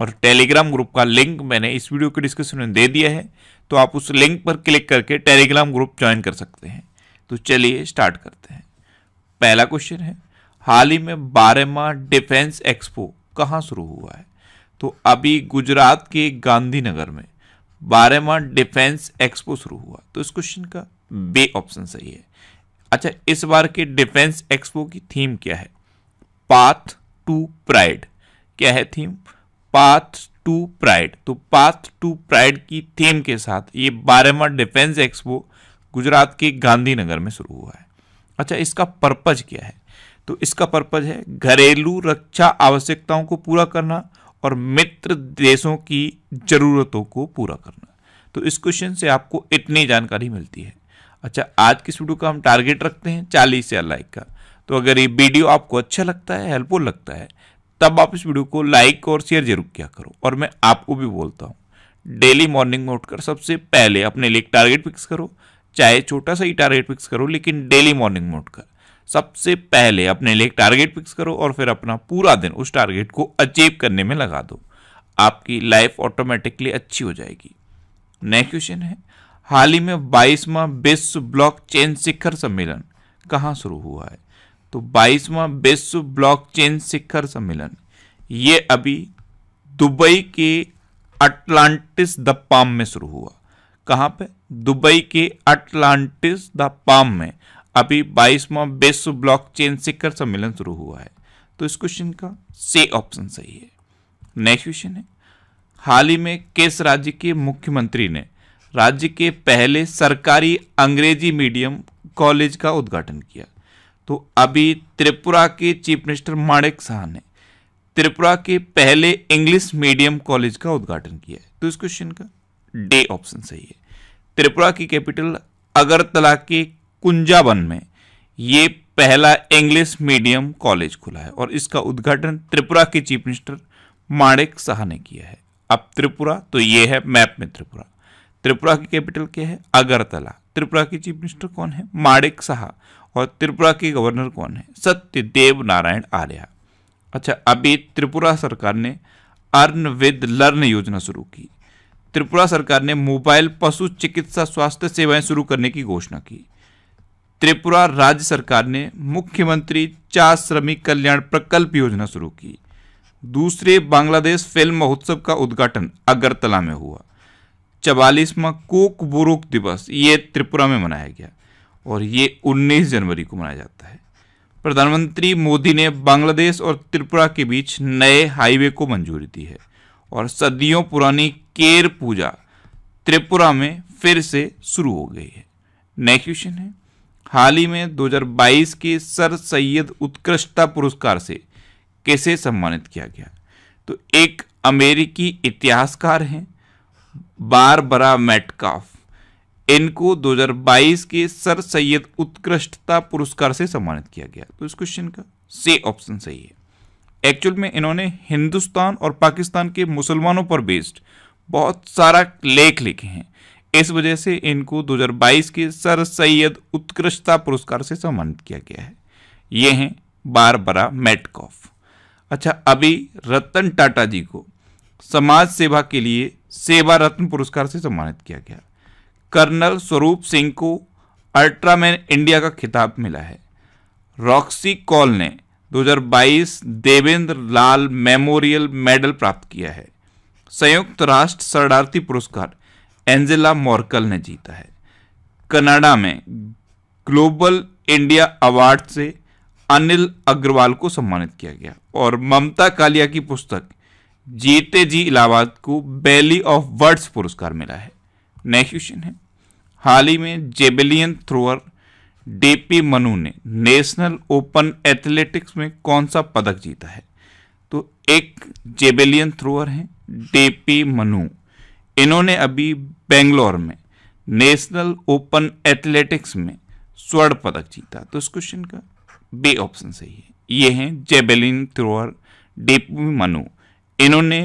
और Telegram group का link मैंने इस वीडियो के डिस्क्रिप्शन में दे दिया है तो आप उस लिंक पर क्लिक करके टेलीग्राम ग्रुप ज्वाइन कर सकते हैं तो चलिए स्टार्ट करते हैं पहला क्वेश्चन है हाल ही में बारहवा डिफेंस एक्सपो कहाँ शुरू हुआ है तो अभी गुजरात के गांधीनगर में बारहवा डिफेंस एक्सपो शुरू हुआ तो इस क्वेश्चन का बे ऑप्शन सही है अच्छा इस बार के डिफेंस एक्सपो की थीम क्या है पाथ टू प्राइड क्या है थीम पाथ टू प्राइड तो पाथ टू प्राइड की थीम के साथ ये बारहवा डिफेंस एक्सपो गुजरात के गांधीनगर में शुरू हुआ है अच्छा इसका पर्पज क्या है तो इसका पर्पज है घरेलू रक्षा आवश्यकताओं को पूरा करना और मित्र देशों की ज़रूरतों को पूरा करना तो इस क्वेश्चन से आपको इतनी जानकारी मिलती है अच्छा आज की वीडियो का हम टारगेट रखते हैं चालीस या लाइक का तो अगर ये वीडियो आपको अच्छा लगता है हेल्पफुल लगता है तब आप इस वीडियो को लाइक और शेयर जरूर किया करो और मैं आपको भी बोलता हूँ डेली मॉर्निंग में उठकर सबसे पहले अपने लिए टारगेट फिक्स करो चाहे छोटा सा ही टारगेट फिक्स करो लेकिन डेली मॉर्निंग में उठकर सबसे पहले अपने लिए टारगेट फिक्स करो और फिर अपना पूरा दिन उस टारगेट को अचीव करने में लगा दो आपकी लाइफ ऑटोमेटिकली अच्छी हो जाएगी नेक्स्ट क्वेश्चन है हाल ही में बाईसवा विश्व ब्लॉक चेन शिखर सम्मेलन कहाँ शुरू हुआ है तो बाईसवां विश्व ब्लॉकचेन शिखर सम्मेलन ये अभी दुबई के अटलांटिस द पाम में शुरू हुआ कहां पे दुबई के अटलांटिस द पाम में अभी बाईसवां विश्व ब्लॉकचेन शिखर सम्मेलन शुरू हुआ है तो इस क्वेश्चन का से ऑप्शन सही है नेक्स्ट क्वेश्चन है हाल ही में किस राज्य के मुख्यमंत्री ने राज्य के पहले सरकारी अंग्रेजी मीडियम कॉलेज का उद्घाटन किया तो अभी त्रिपुरा के चीफ मिनिस्टर माणिक शाह ने त्रिपुरा के पहले इंग्लिश मीडियम कॉलेज का उद्घाटन किया है तो इस क्वेश्चन का डे ऑप्शन सही है त्रिपुरा की कैपिटल अगरतला के कुंजाबन में ये पहला इंग्लिश मीडियम कॉलेज खुला है और इसका उद्घाटन त्रिपुरा के चीफ मिनिस्टर माणिक शाह ने किया है अब त्रिपुरा तो ये है मैप में त्रिपुरा त्रिपुरा की कैपिटल क्या है अगरतला त्रिपुरा के चीफ मिनिस्टर कौन है माणिक शाह और त्रिपुरा के गवर्नर कौन है सत्यदेव नारायण आर्या अच्छा अभी त्रिपुरा सरकार ने अर्न विद लर्न योजना शुरू की त्रिपुरा सरकार ने मोबाइल पशु चिकित्सा स्वास्थ्य सेवाएं शुरू करने की घोषणा की त्रिपुरा राज्य सरकार ने मुख्यमंत्री चा श्रमिक कल्याण प्रकल्प योजना शुरू की दूसरे बांग्लादेश फिल्म महोत्सव का उद्घाटन अगरतला में हुआ चवालीसवा कोक बुरुक दिवस ये त्रिपुरा में मनाया गया और ये 19 जनवरी को मनाया जाता है प्रधानमंत्री मोदी ने बांग्लादेश और त्रिपुरा के बीच नए हाईवे को मंजूरी दी है और सदियों पुरानी केर पूजा त्रिपुरा में फिर से शुरू हो गई है नेक्स्ट क्वेश्चन है हाल ही में 2022 के सर सैयद उत्कृष्टता पुरस्कार से कैसे सम्मानित किया गया तो एक अमेरिकी इतिहासकार हैं बारबरा मेटकाफ इनको 2022 के सर सैयद उत्कृष्टता पुरस्कार से सम्मानित किया गया तो इस क्वेश्चन का से ऑप्शन सही है एक्चुअल में इन्होंने हिंदुस्तान और पाकिस्तान के मुसलमानों पर बेस्ड बहुत सारा लेख लिखे हैं इस वजह से इनको 2022 के सर सैयद उत्कृष्टता पुरस्कार से सम्मानित किया गया है ये हैं बारबरा मेटकॉफ अच्छा अभी रतन टाटा जी को समाज सेवा के लिए सेवा रत्न पुरस्कार से सम्मानित किया गया कर्नल स्वरूप सिंह को अल्ट्रामैन इंडिया का खिताब मिला है रॉक्सी कॉल ने 2022 देवेंद्र लाल मेमोरियल मेडल प्राप्त किया है संयुक्त राष्ट्र शरणार्थी पुरस्कार एंजेला मॉर्कल ने जीता है कनाडा में ग्लोबल इंडिया अवार्ड से अनिल अग्रवाल को सम्मानित किया गया और ममता कालिया की पुस्तक जीते जी इलाहाबाद को बैली ऑफ वर्ड्स पुरस्कार मिला है नेक्स्ट क्वेश्चन है हाल ही में जेबिलियन थ्रोअर डीपी मनु ने नेशनल ओपन एथलेटिक्स में कौन सा पदक जीता है तो एक जेबिलियन थ्रोअर हैं डीपी मनु इन्होंने अभी बेंगलोर में नेशनल ओपन एथलेटिक्स में स्वर्ण पदक जीता तो इस क्वेश्चन का बे ऑप्शन सही है ये हैं जेबेलिन थ्रोअर डीपी मनु इन्होंने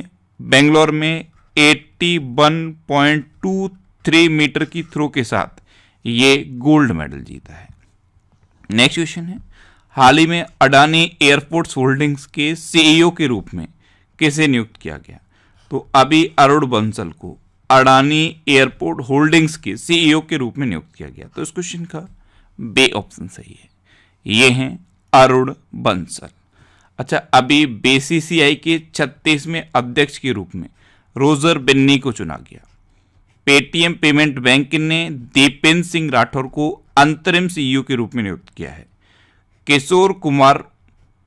बेंगलोर में 81.23 मीटर की थ्रो के साथ ये गोल्ड मेडल जीता है नेक्स्ट क्वेश्चन है हाल ही में अडानी एयरपोर्ट्स होल्डिंग्स के सीईओ के रूप में किसे नियुक्त किया गया तो अभी अरुण बंसल को अडानी एयरपोर्ट होल्डिंग्स के सीईओ के रूप में नियुक्त किया गया तो इस क्वेश्चन का बे ऑप्शन सही है ये हैं अरुण बंसल अच्छा अभी बीसीसीआई के छत्तीसवें अध्यक्ष के रूप में रोजर बिन्नी को चुना गया पेटीएम पेमेंट बैंक ने दीपेंद्र सिंह राठौर को अंतरिम सीईओ e के रूप में नियुक्त किया है किशोर कुमार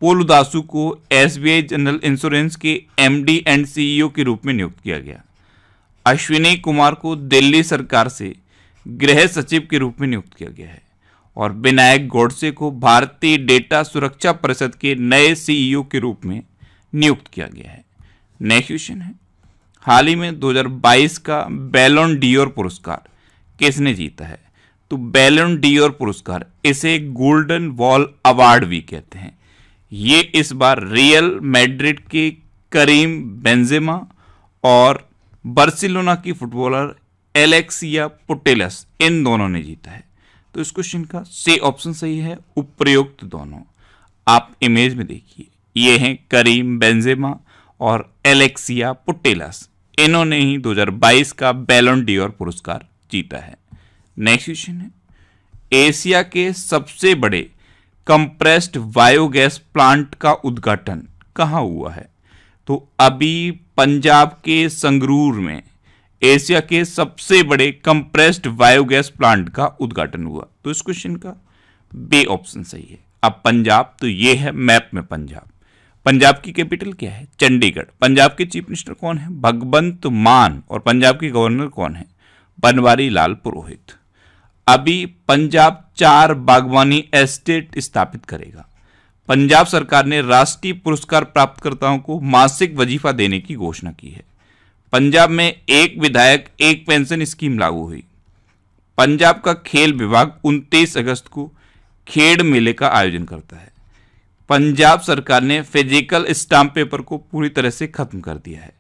पोलुदासु को एसबीआई जनरल इंश्योरेंस के एमडी एंड सीईओ के रूप में नियुक्त किया गया अश्विनी कुमार को दिल्ली सरकार से गृह सचिव के रूप में नियुक्त किया गया है और विनायक गोडसे को भारतीय डेटा सुरक्षा परिषद के नए सीईओ के रूप में नियुक्त किया गया है नेक्स्ट क्वेश्चन है हाल ही में 2022 का बैलोन डियोर पुरस्कार किसने जीता है तो बैलोन डियोर पुरस्कार इसे गोल्डन वॉल अवार्ड भी कहते हैं ये इस बार रियल मैड्रिड के करीम बेंजेमा और बर्सिलोना की फुटबॉलर एलेक्सिया पुटेलस इन दोनों ने जीता है तो इस क्वेश्चन का से ऑप्शन सही है उपयुक्त दोनों आप इमेज में देखिए ये हैं करीम बेंजेमा और एलेक्सिया पुटेलास इन्होंने ही 2022 का बैलन डियोर पुरस्कार जीता है नेक्स्ट क्वेश्चन है एशिया के सबसे बड़े कंप्रेस्ड बायोगैस प्लांट का उद्घाटन कहाँ हुआ है तो अभी पंजाब के संगरूर में एशिया के सबसे बड़े कंप्रेस्ड बायोगैस प्लांट का उद्घाटन हुआ तो इस क्वेश्चन का बे ऑप्शन सही है अब पंजाब तो ये है मैप में पंजाब पंजाब की कैपिटल क्या है चंडीगढ़ पंजाब के चीफ मिनिस्टर कौन है भगवंत मान और पंजाब के गवर्नर कौन है बनवारी लाल पुरोहित अभी पंजाब चार बागवानी एस्टेट स्थापित करेगा पंजाब सरकार ने राष्ट्रीय पुरस्कार प्राप्तकर्ताओं को मासिक वजीफा देने की घोषणा की है पंजाब में एक विधायक एक पेंशन स्कीम लागू हुई पंजाब का खेल विभाग 29 अगस्त को खेड मेले का आयोजन करता है पंजाब सरकार ने फिजिकल स्टाम्प पेपर को पूरी तरह से खत्म कर दिया है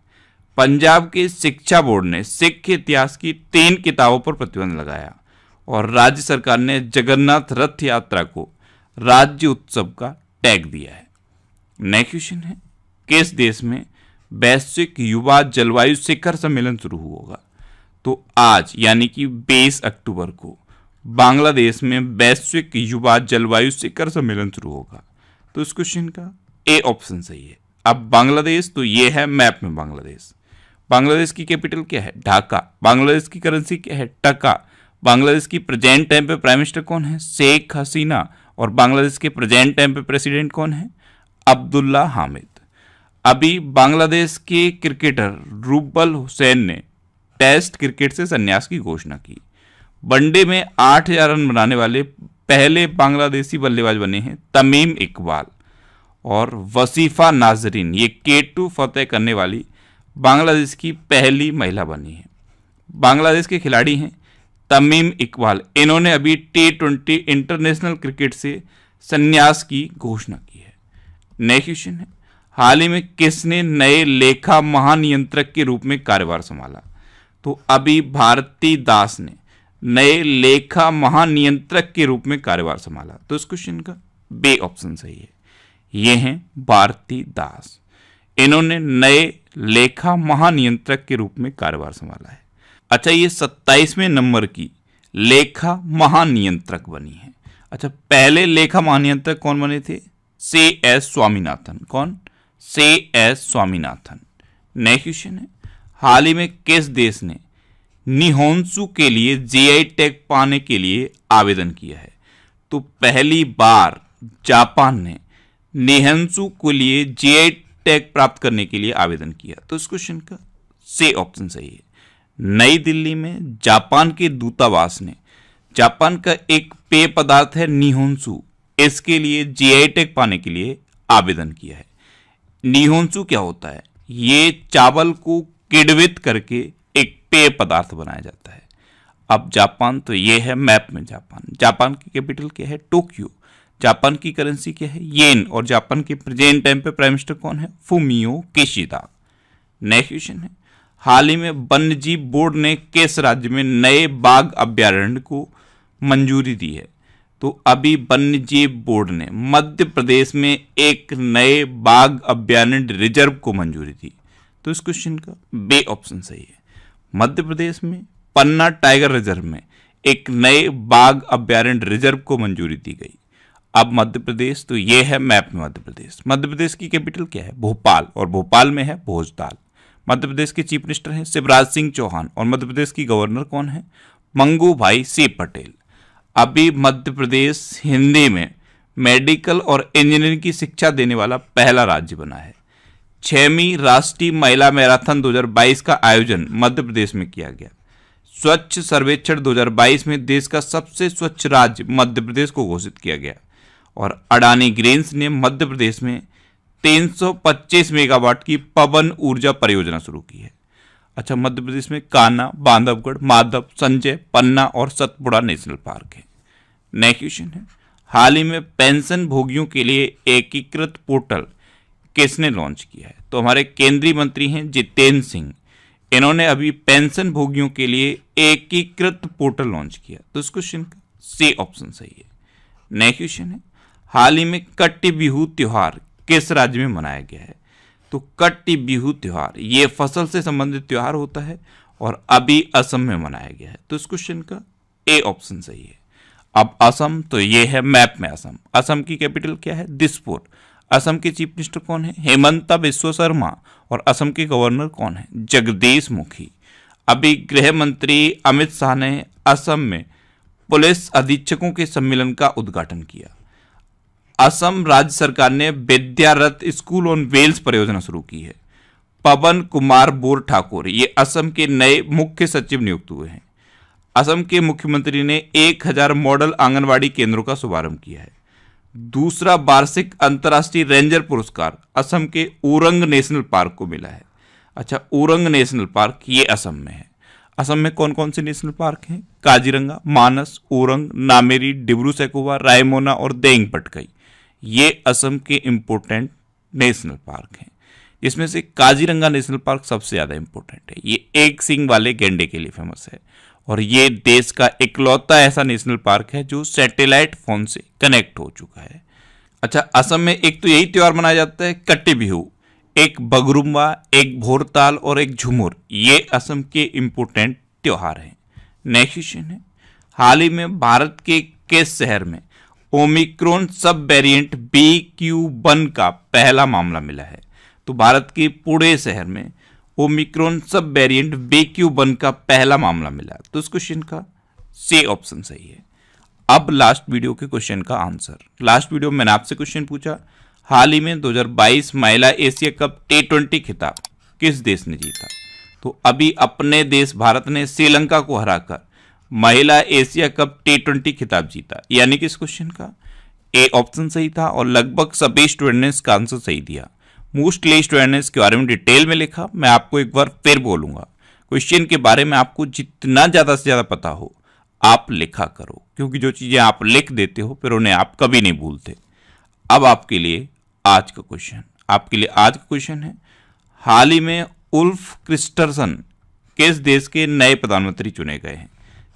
पंजाब के शिक्षा बोर्ड ने सिख इतिहास की तीन किताबों पर प्रतिबंध लगाया और राज्य सरकार ने जगन्नाथ रथ यात्रा को राज्य उत्सव का टैग दिया है नेक्स्ट क्वेश्चन है किस देश में वैश्विक युवा जलवायु शिखर सम्मेलन शुरू होगा तो आज यानी कि बीस अक्टूबर को बांग्लादेश में वैश्विक युवा जलवायु शिखर सम्मेलन शुरू होगा तो इस क्वेश्चन का ए ऑप्शन सही है अब बांग्लादेश तो ये है मैप में बांग्लादेश बांग्लादेश की कैपिटल क्या है ढाका बांग्लादेश की करेंसी क्या है टका बांग्लादेश की प्रेजेंट टाइम पे प्राइम मिनिस्टर कौन है शेख हसीना और बांग्लादेश के प्रेजेंट टाइम पे प्रेसिडेंट कौन है अब्दुल्ला हामिद अभी बांग्लादेश के क्रिकेटर रूबल हुसैन ने टेस्ट क्रिकेट से संन्यास की घोषणा की वनडे में आठ हजार रन बनाने वाले पहले बांग्लादेशी बल्लेबाज बने हैं तमीम इकबाल और वसीफा नाजरीन ये के टू फतेह करने वाली बांग्लादेश की पहली महिला बनी है बांग्लादेश के खिलाड़ी हैं तमीम इकबाल इन्होंने अभी टी ट्वेंटी इंटरनेशनल क्रिकेट से संन्यास की घोषणा की है नेक्स्ट क्वेश्चन है हाल ही में किसने नए लेखा महानियंत्रक के रूप में कार्यभार संभाला तो अभी भारती दास ने नए लेखा महानियंत्रक के रूप में कार्यभार संभाला तो इस क्वेश्चन का बे ऑप्शन सही है ये हैं भारती दास इन्होंने नए लेखा महानियंत्रक के रूप में कार्यभार संभाला है अच्छा ये सत्ताईसवें नंबर की लेखा महानियंत्रक बनी है अच्छा पहले लेखा महानियंत्रक कौन बने थे से एस स्वामीनाथन कौन से एस स्वामीनाथन नेक्स्ट क्वेश्चन है हाल ही में किस देश ने निहोन्सु के लिए जीआई टैग पाने के लिए आवेदन किया है तो पहली बार जापान ने निहंसु के लिए जीआई टैग प्राप्त करने के लिए आवेदन किया तो इस क्वेश्चन का से ऑप्शन सही है नई दिल्ली में जापान के दूतावास ने जापान का एक पेय पदार्थ है निहोन्सु इसके लिए जीआई टैग पाने के लिए आवेदन किया है निहोंसू क्या होता है ये चावल को किडवित करके एक पेय पदार्थ बनाया जाता है अब जापान तो ये है मैप में जापान जापान की कैपिटल क्या है टोक्यो जापान की करेंसी क्या है येन और जापान के प्रेजेंट टाइम पे प्राइम मिनिस्टर कौन है फुमियो केशिदा नेक्स्ट क्वेश्चन है हाल ही में वन्यजीव बोर्ड ने किस राज्य में नए बाघ अभ्यारण्य को मंजूरी दी है तो अभी वन्य जीव बोर्ड ने मध्य प्रदेश में एक नए बाघ अभ्यारण्य रिजर्व को मंजूरी दी तो इस क्वेश्चन का बे ऑप्शन सही है मध्य प्रदेश में पन्ना टाइगर रिजर्व में एक नए बाघ अभ्यारण्य रिजर्व को मंजूरी दी गई अब मध्य प्रदेश तो ये है मैप में मध्य प्रदेश मध्य प्रदेश की कैपिटल क्या है भोपाल और भोपाल में है भोजताल मध्य प्रदेश के चीफ मिनिस्टर हैं शिवराज सिंह चौहान और मध्य प्रदेश की गवर्नर कौन है मंगू भाई सी पटेल अभी मध्य प्रदेश हिंदी में मेडिकल और इंजीनियरिंग की शिक्षा देने वाला पहला राज्य बना है छवीं राष्ट्रीय महिला मैराथन 2022 का आयोजन मध्य प्रदेश में किया गया स्वच्छ सर्वेक्षण 2022 में देश का सबसे स्वच्छ राज्य मध्य प्रदेश को घोषित किया गया और अडानी ग्रेन्स ने मध्य प्रदेश में 325 मेगावाट की पवन ऊर्जा परियोजना शुरू की है अच्छा मध्य प्रदेश में कान्हा बांधवगढ़ माधव संजय पन्ना और सतपुड़ा नेशनल पार्क है नेक्स्ट क्वेश्चन है हाल ही में पेंशन भोगियों के लिए एकीकृत पोर्टल किसने लॉन्च किया है तो हमारे केंद्रीय मंत्री हैं जितेंद्र सिंह इन्होंने अभी पेंशन भोगियों के लिए एकीकृत पोर्टल लॉन्च किया तो इस क्वेश्चन का सी ऑप्शन सही है नेक्स्ट क्वेश्चन है हाल ही में कट्टी बिहू त्यौहार किस राज्य में मनाया गया है तो कट्टी बिहू त्यौहार ये फसल से संबंधित त्यौहार होता है और अभी असम में मनाया गया है तो इस क्वेश्चन का ए ऑप्शन सही है अब असम तो ये है मैप में असम असम की कैपिटल क्या है दिसपुर असम के चीफ मिनिस्टर कौन है हेमंता विश्व शर्मा और असम के गवर्नर कौन है जगदीश मुखी अभी गृह मंत्री अमित शाह ने असम में पुलिस अधीक्षकों के सम्मेलन का उद्घाटन किया असम राज्य सरकार ने विद्यारत स्कूल ऑन वेल्स परियोजना शुरू की है पवन कुमार बोर ठाकुर ये असम के नए मुख्य सचिव नियुक्त हुए हैं असम के मुख्यमंत्री ने 1000 मॉडल आंगनवाड़ी केंद्रों का शुभारंभ किया है दूसरा वार्षिक अंतर्राष्ट्रीय रेंजर पुरस्कार असम के उरंग नेशनल पार्क को मिला है अच्छा उरंग नेशनल पार्क ये असम में है असम में कौन कौन से नेशनल पार्क हैं काजीरंगा मानस उरंग नामेरी डिब्रू सैकोवा रायमोना और देंगपटकई ये असम के इम्पोर्टेंट नेशनल पार्क हैं जिसमें से काजीरंगा नेशनल पार्क सबसे ज़्यादा इम्पोर्टेंट है ये एक सिंह वाले गेंडे के लिए फेमस है और ये देश का इकलौता ऐसा नेशनल पार्क है जो सैटेलाइट फोन से कनेक्ट हो चुका है अच्छा असम में एक तो यही त्यौहार मनाया जाता है कट्टी बिहू एक बगरुम्बा एक भोरताल और एक झुमुर ये असम के इम्पोर्टेंट त्यौहार हैं नेक्स्ट क्वेश्चन है हाल ही में भारत के किस शहर में ओमिक्रोन सब वेरिएंट बी क्यू वन का पहला मामला मिला है तो भारत के पुणे शहर में ओमिक्रोन सब वेरिएंट बी क्यू वन का पहला मामला मिला तो इस क्वेश्चन का से ऑप्शन सही है अब लास्ट वीडियो के क्वेश्चन का आंसर लास्ट वीडियो में मैंने आपसे क्वेश्चन पूछा हाल ही में 2022 महिला एशिया कप टी ट्वेंटी खिताब किस देश ने जीता तो अभी अपने देश भारत ने श्रीलंका को हराकर महिला एशिया कप टी ट्वेंटी खिताब जीता यानी कि इस क्वेश्चन का ए ऑप्शन सही था और लगभग सभी स्टूडेंट ने इसका आंसर सही दिया मोस्टली स्टूडेंट ने इसके बारे में डिटेल में लिखा मैं आपको एक बार फिर बोलूँगा क्वेश्चन के बारे में आपको जितना ज़्यादा से ज़्यादा पता हो आप लिखा करो क्योंकि जो चीज़ें आप लिख देते हो फिर उन्हें आप कभी नहीं भूलते अब आपके लिए आज का क्वेश्चन आपके लिए आज का क्वेश्चन है हाल ही में उल्फ क्रिस्टरसन किस देश के नए प्रधानमंत्री चुने गए हैं